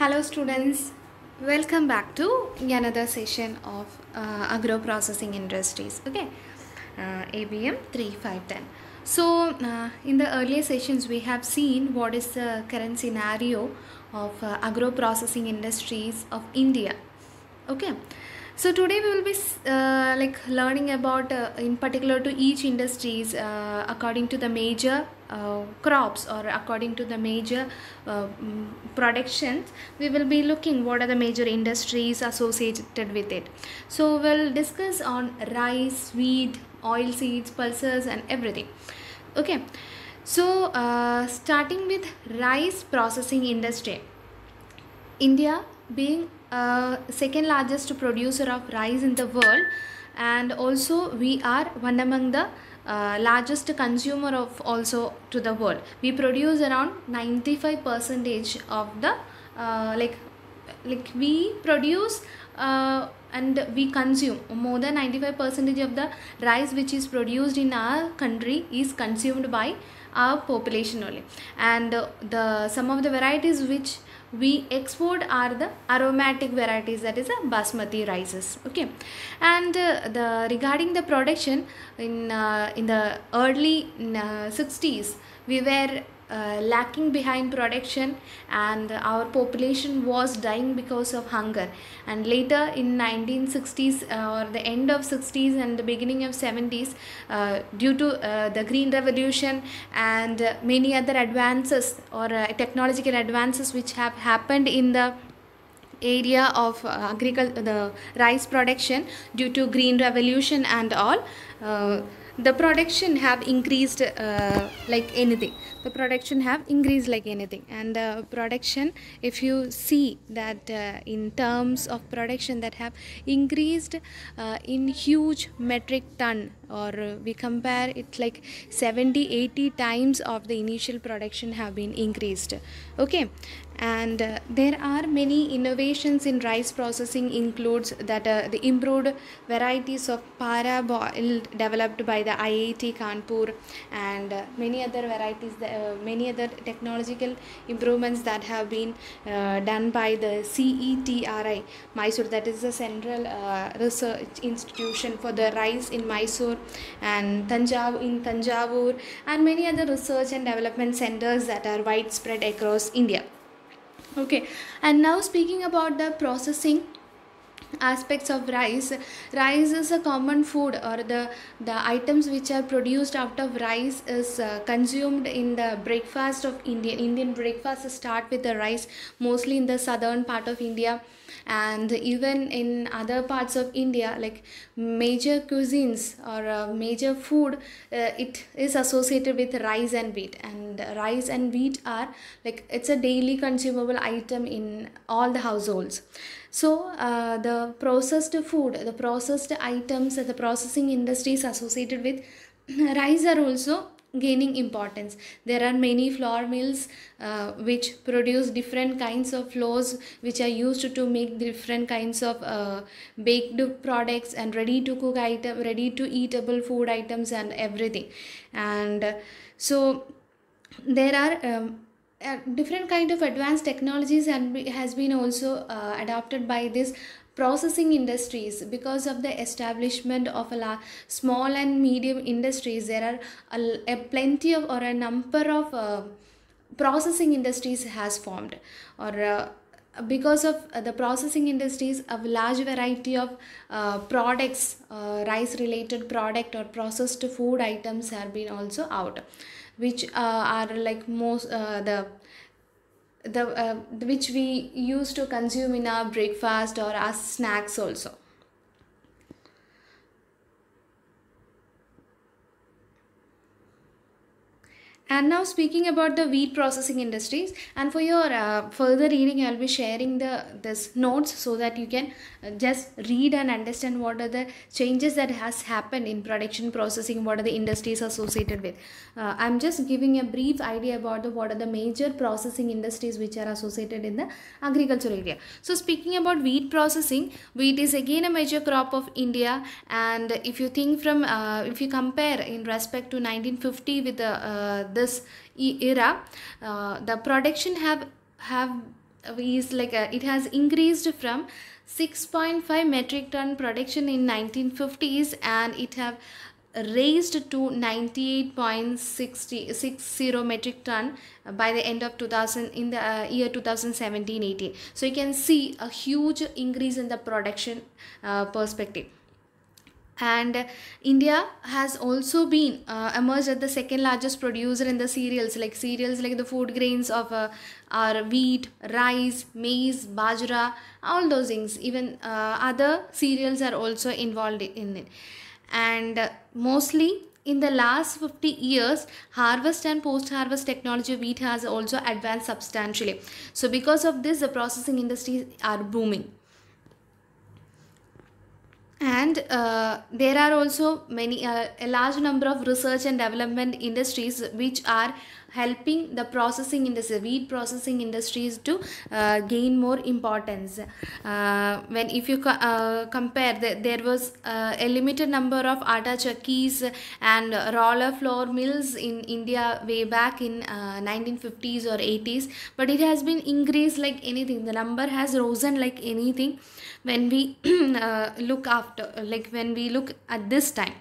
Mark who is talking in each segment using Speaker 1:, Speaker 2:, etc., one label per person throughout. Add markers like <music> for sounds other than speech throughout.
Speaker 1: Hello students, welcome back to another session of uh, agro processing industries okay uh, abm 3510 so uh, in the earlier sessions we have seen what is the current scenario of uh, agro processing industries of india okay so today we will be uh, like learning about uh, in particular to each industries uh, according to the major uh, crops or according to the major uh, mm, productions we will be looking what are the major industries associated with it so we'll discuss on rice wheat oil seeds pulses and everything okay so uh, starting with rice processing industry india being uh, second largest producer of rice in the world and also we are one among the uh, largest consumer of also to the world we produce around 95 percentage of the uh, like like we produce uh, and we consume more than 95 percentage of the rice which is produced in our country is consumed by our population only and uh, the some of the varieties which we export are the aromatic varieties that is a basmati rices okay and uh, the regarding the production in uh, in the early uh, 60s we were uh, lacking behind production and our population was dying because of hunger and later in 1960s uh, or the end of 60s and the beginning of 70s uh, due to uh, the green revolution and many other advances or uh, technological advances which have happened in the area of agriculture the rice production due to green revolution and all the production have increased like anything the production have increased like anything and the uh, production if you see that uh, in terms of production that have increased uh, in huge metric ton or we compare it like 70 80 times of the initial production have been increased okay and uh, there are many innovations in rice processing includes that uh, the improved varieties of para boiled developed by the IIT Kanpur and uh, many other varieties the uh, many other technological improvements that have been uh, done by the CETRI Mysore that is the central uh, research institution for the rice in Mysore and Tanjavur in Tanjavur and many other research and development centers that are widespread across India okay and now speaking about the processing aspects of rice rice is a common food or the the items which are produced out of rice is uh, consumed in the breakfast of india indian breakfast start with the rice mostly in the southern part of india and even in other parts of india like major cuisines or uh, major food uh, it is associated with rice and wheat and rice and wheat are like it's a daily consumable item in all the households so uh, the processed food, the processed items, the processing industries associated with <clears throat> rice are also gaining importance. There are many flour mills uh, which produce different kinds of flours which are used to make different kinds of uh, baked products and ready to cook item, ready to eatable food items and everything. And uh, so there are um, uh, different kind of advanced technologies and has been also uh, adopted by this processing industries because of the establishment of a small and medium industries there are a, a plenty of or a number of uh, processing industries has formed or uh, because of uh, the processing industries a large variety of uh, products uh, rice related product or processed food items have been also out which uh, are like most uh, the the uh, which we use to consume in our breakfast or as snacks also And now speaking about the wheat processing industries and for your uh, further reading I'll be sharing the this notes so that you can uh, just read and understand what are the changes that has happened in production processing what are the industries associated with. Uh, I'm just giving a brief idea about the what are the major processing industries which are associated in the agricultural area. So speaking about wheat processing wheat is again a major crop of India and if you think from uh, if you compare in respect to 1950 with the, uh, the this era uh, the production have have is like a, uh, it has increased from 6.5 metric ton production in 1950s and it have raised to 98.60 metric ton by the end of 2000 in the uh, year 2017-18 so you can see a huge increase in the production uh, perspective and india has also been uh, emerged as the second largest producer in the cereals like cereals like the food grains of uh, our wheat rice maize bajra all those things even uh, other cereals are also involved in it and mostly in the last 50 years harvest and post harvest technology wheat has also advanced substantially so because of this the processing industries are booming and uh, there are also many uh, a large number of research and development industries which are helping the processing industry wheat processing industries to uh, gain more importance uh, when if you uh, compare the, there was uh, a limited number of atta chakkis and roller floor mills in india way back in 1950s uh, or 80s but it has been increased like anything the number has risen like anything when we <clears throat> uh, look after like when we look at this time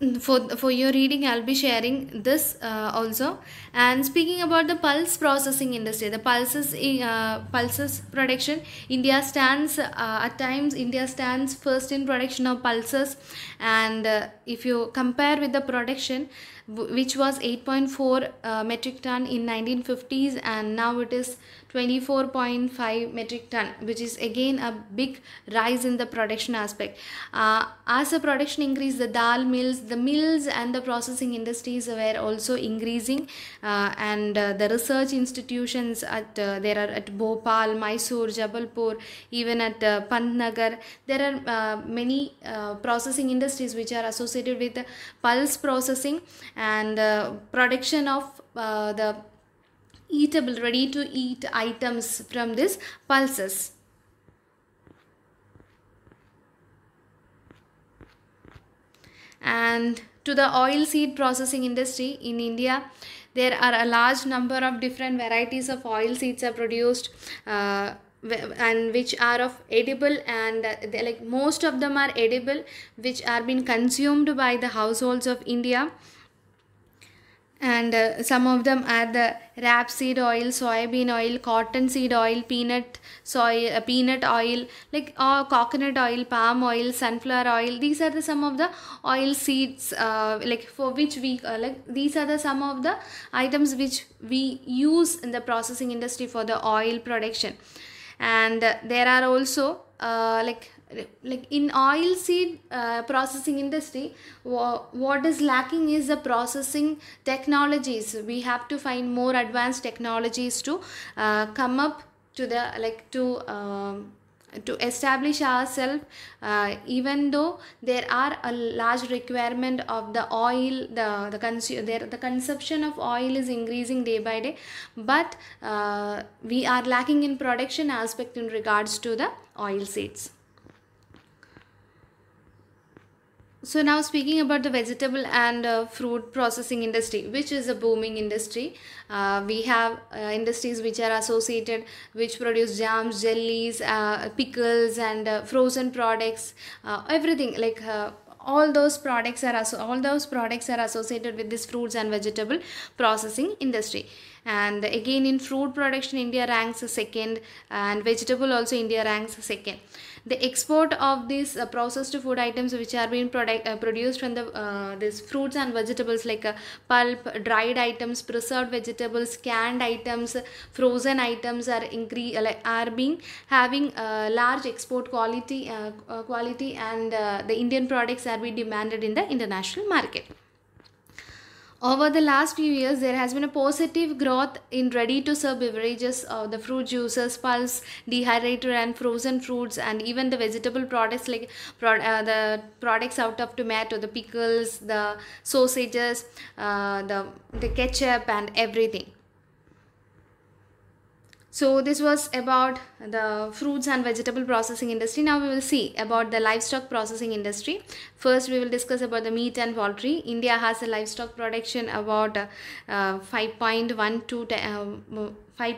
Speaker 1: Mm, for for your reading i'll be sharing this uh, also and speaking about the pulse processing industry the pulses eh, uh, pulses production india stands uh, at times india stands first in production of pulses and uh, if you compare with the production which was 8.4 uh, metric ton in 1950s and now it is 24.5 metric ton which is again a big rise in the production aspect uh, as the production increased the dal mills the mills and the processing industries were also increasing uh, and uh, the research institutions at uh, there are at Bhopal Mysore Jabalpur even at uh, Pantnagar there are uh, many processing industries which are associated with pulse processing and uh, production of uh, the eatable ready to eat items from these pulses and to the oil seed processing industry in india there are a large number of different varieties of oil seeds are produced uh, and which are of edible and uh, like most of them are edible which are being consumed by the households of india and uh, some of them are the rapeseed oil soybean oil cotton seed oil peanut soy uh, peanut oil like uh, coconut oil palm oil sunflower oil these are the some of the oil seeds uh, like for which we uh, like these are the some of the items which we use in the processing industry for the oil production and uh, there are also uh, like like in oil seed uh, processing industry what is lacking is the processing technologies we have to find more advanced technologies to uh, come up to the like to um, to establish ourselves uh, even though there are a large requirement of the oil the the consu- there, the consumption of oil is increasing day by day but uh, we are lacking in production aspect in regards to the oil seeds so now speaking about the vegetable and uh, fruit processing industry which is a booming industry uh, we have uh, industries which are associated which produce jams jellies uh, pickles and uh, frozen products uh, everything like all those products are all those products are associated with this fruits and vegetable processing industry and again in fruit production India ranks second and vegetable also India ranks second. The export of these uh, processed food items which are being product, uh, produced from the uh, these fruits and vegetables like uh, pulp, dried items, preserved vegetables, canned items, frozen items are incre uh, are being having uh, large export quality quality and the Indian products are being demanded in the international market. Over the last few years, there has been a positive growth in ready-to-serve beverages, uh, the fruit juices, pulse, dehydrator, and frozen fruits, and even the vegetable products like pro- uh, the products out of tomato, the pickles, the sausages, uh, the the ketchup, and everything so this was about the fruits and vegetable processing industry now we will see about the livestock processing industry first we will discuss about the meat and poultry india has a livestock production about uh, 5.12 uh, 5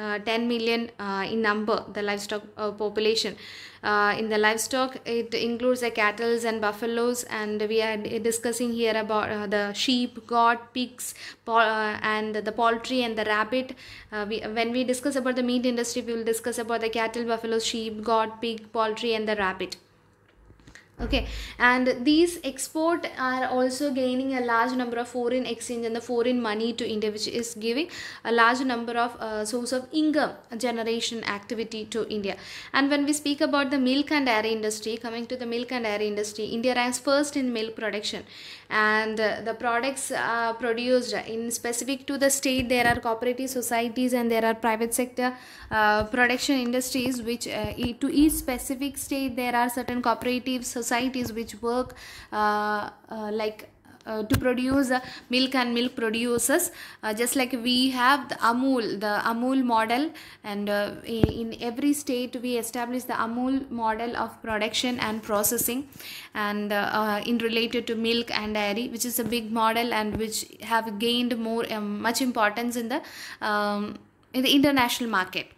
Speaker 1: uh, 10 million uh, in number, the livestock uh, population. in the livestock, it includes the cattle and buffaloes and we are discussing here about the sheep, goat, pigs and the poultry and the rabbit. we, when we discuss about the meat industry, we will discuss about the cattle, buffaloes, sheep, goat, pig, poultry and the rabbit okay and these export are also gaining a large number of foreign exchange and the foreign money to india which is giving a large number of uh, source of income generation activity to india and when we speak about the milk and dairy industry coming to the milk and dairy industry india ranks first in milk production and uh, the products are produced in specific to the state there are cooperative societies and there are private sector uh, production industries which uh, to each specific state there are certain cooperative societies societies which work uh, uh, like uh, to produce uh, milk and milk producers uh, just like we have the amul the amul model and uh, in every state we establish the amul model of production and processing and in related to milk and dairy which is a big model and which have gained more um, much importance in the um, in the international market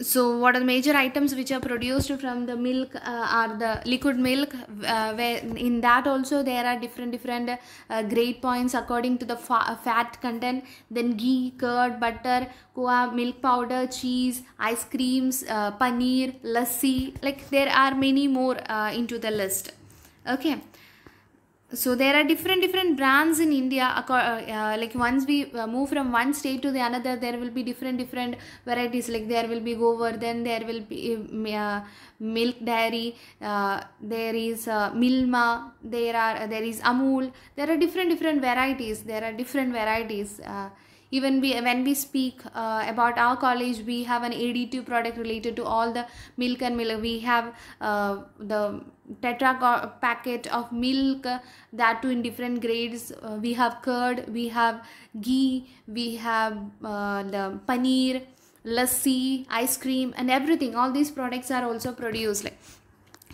Speaker 1: so what are the major items which are produced from the milk uh, are the liquid milk uh, where in that also there are different different uh, grade points according to the fa fat content then ghee curd butter koa milk powder cheese ice creams uh, paneer lassi like there are many more uh, into the list okay so there are different different brands in india uh, uh, like once we uh, move from one state to the another there will be different different varieties like there will be gover then there will be uh, uh, milk dairy uh, there is milma there are there is amul there are different different varieties there are different varieties even we when we speak uh, about our college we have an AD2 product related to all the milk and milk we have uh, the tetra packet of milk uh, that too in different grades uh, we have curd we have ghee we have uh, the paneer lassi ice cream and everything all these products are also produced like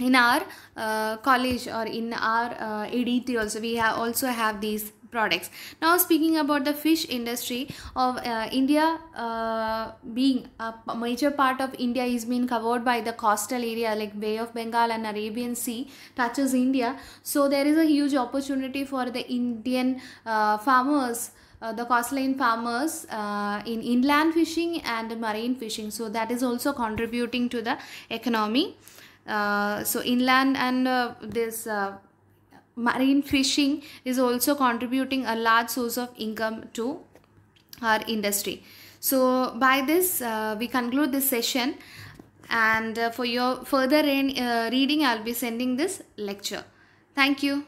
Speaker 1: in our uh, college or in our ad also we have also have these products. Now speaking about the fish industry of uh, India uh, being a major part of India is being covered by the coastal area like Bay of Bengal and Arabian Sea touches India. So there is a huge opportunity for the Indian uh, farmers uh, the coastline farmers uh, in inland fishing and marine fishing. So that is also contributing to the economy. Uh, so inland and uh, this uh, marine fishing is also contributing a large source of income to our industry. So by this, uh, we conclude this session and uh, for your further in, uh, reading, I'll be sending this lecture. Thank you.